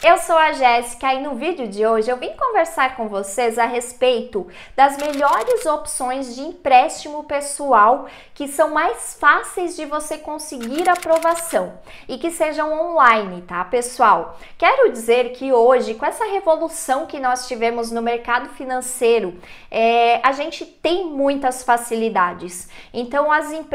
Eu sou a Jéssica e no vídeo de hoje eu vim conversar com vocês a respeito das melhores opções de empréstimo pessoal que são mais fáceis de você conseguir aprovação e que sejam online, tá, pessoal? Quero dizer que hoje, com essa revolução que nós tivemos no mercado financeiro, é, a gente tem muitas facilidades. Então,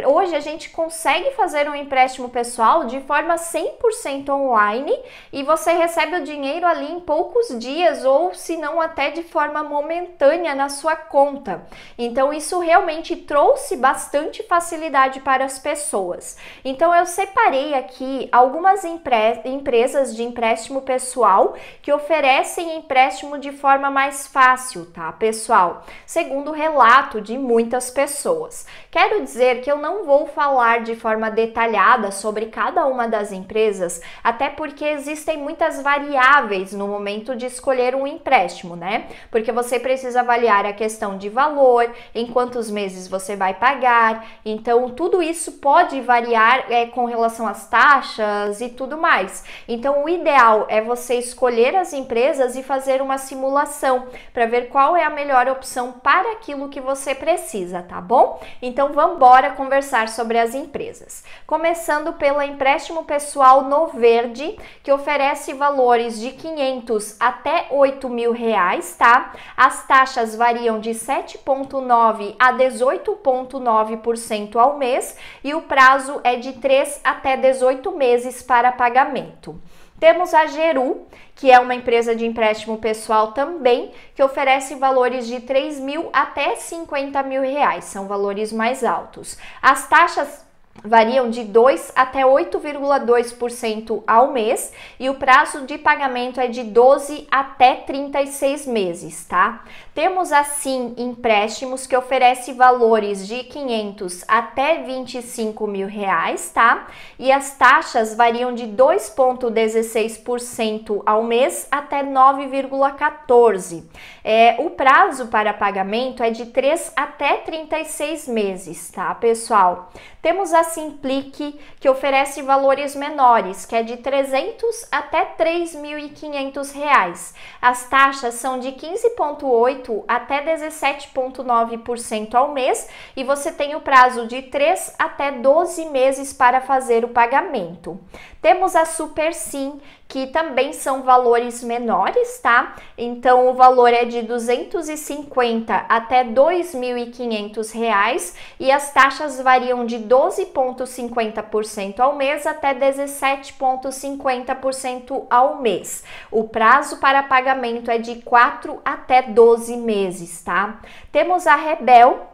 hoje a gente consegue fazer um empréstimo pessoal de forma 100% online e você recebe o dinheiro ali em poucos dias ou se não até de forma momentânea na sua conta. Então isso realmente trouxe bastante facilidade para as pessoas. Então eu separei aqui algumas empresas de empréstimo pessoal que oferecem empréstimo de forma mais fácil, tá, pessoal? Segundo o relato de muitas pessoas. Quero dizer que eu não vou falar de forma detalhada sobre cada uma das empresas, até porque existem muitas variáveis variáveis no momento de escolher um empréstimo, né? Porque você precisa avaliar a questão de valor, em quantos meses você vai pagar, então tudo isso pode variar é, com relação às taxas e tudo mais. Então o ideal é você escolher as empresas e fazer uma simulação para ver qual é a melhor opção para aquilo que você precisa, tá bom? Então vamos embora conversar sobre as empresas. Começando pelo empréstimo pessoal no verde, que oferece valor valores de 500 até 8 mil reais, tá? As taxas variam de 7,9 a 18,9% ao mês e o prazo é de 3 até 18 meses para pagamento. Temos a Geru, que é uma empresa de empréstimo pessoal também, que oferece valores de 3 mil até 50 mil reais, são valores mais altos. As taxas variam de 2 até 8,2% ao mês e o prazo de pagamento é de 12 até 36 meses, tá? Temos assim empréstimos que oferecem valores de 500 até 25 mil reais, tá? E as taxas variam de 2,16% ao mês até 9,14%. É, o prazo para pagamento é de 3 até 36 meses, tá, pessoal? Temos a ela se implique que oferece valores menores, que é de 300 até 3.500 reais. As taxas são de 15,8 até 17,9% ao mês e você tem o prazo de 3 até 12 meses para fazer o pagamento. Temos a Super Sim, que também são valores menores, tá? Então o valor é de 250 até 2.500 reais e as taxas variam de 12,50% ao mês até 17,50% ao mês. O prazo para pagamento é de 4 até 12 meses, tá? Temos a Rebel,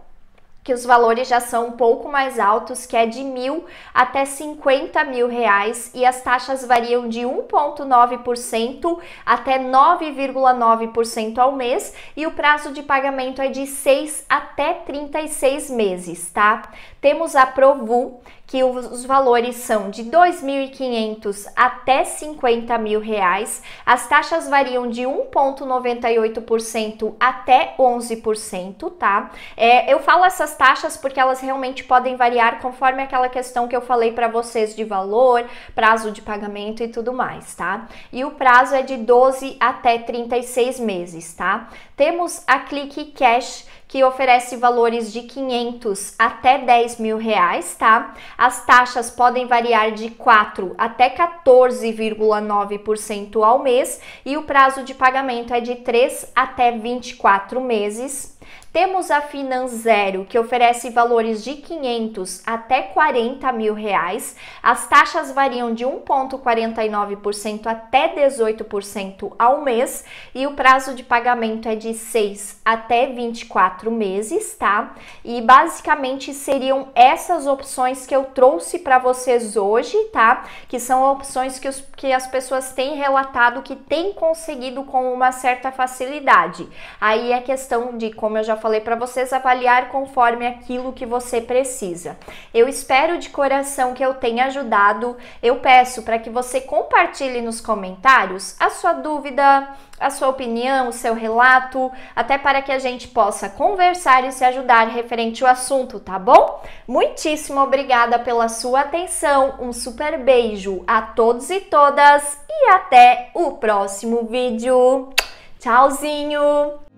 que os valores já são um pouco mais altos, que é de mil até 50 mil reais, e as taxas variam de 1,9% até 9,9% ao mês, e o prazo de pagamento é de 6 até 36 meses, tá? Temos a Provu, que os valores são de 2.500 até 50 mil reais. As taxas variam de 1,98% até 11%, tá? É, eu falo essas taxas porque elas realmente podem variar conforme aquela questão que eu falei para vocês de valor, prazo de pagamento e tudo mais, tá? E o prazo é de 12 até 36 meses, tá? Temos a Clique Cash que oferece valores de 500 até 10 mil reais, tá? As taxas podem variar de 4 até 14,9% ao mês e o prazo de pagamento é de 3 até 24 meses temos a Finanzero, que oferece valores de 500 até 40 mil reais. As taxas variam de 1,49% até 18% ao mês e o prazo de pagamento é de 6 até 24 meses, tá? E basicamente seriam essas opções que eu trouxe para vocês hoje, tá? Que são opções que, os, que as pessoas têm relatado que têm conseguido com uma certa facilidade. Aí é questão de como eu já falei para vocês, avaliar conforme aquilo que você precisa. Eu espero de coração que eu tenha ajudado. Eu peço para que você compartilhe nos comentários a sua dúvida, a sua opinião, o seu relato, até para que a gente possa conversar e se ajudar referente ao assunto, tá bom? Muitíssimo obrigada pela sua atenção, um super beijo a todos e todas e até o próximo vídeo. Tchauzinho!